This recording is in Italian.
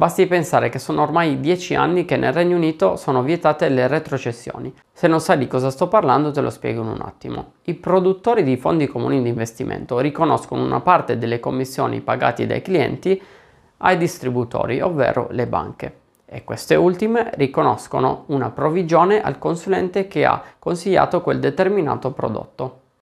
Basti pensare che sono ormai dieci anni che nel Regno Unito sono vietate le retrocessioni. Se non sai di cosa sto parlando te lo spiego in un attimo. I produttori di fondi comuni di investimento riconoscono una parte delle commissioni pagate dai clienti ai distributori, ovvero le banche. E queste ultime riconoscono una provvigione al consulente che ha consigliato quel determinato prodotto.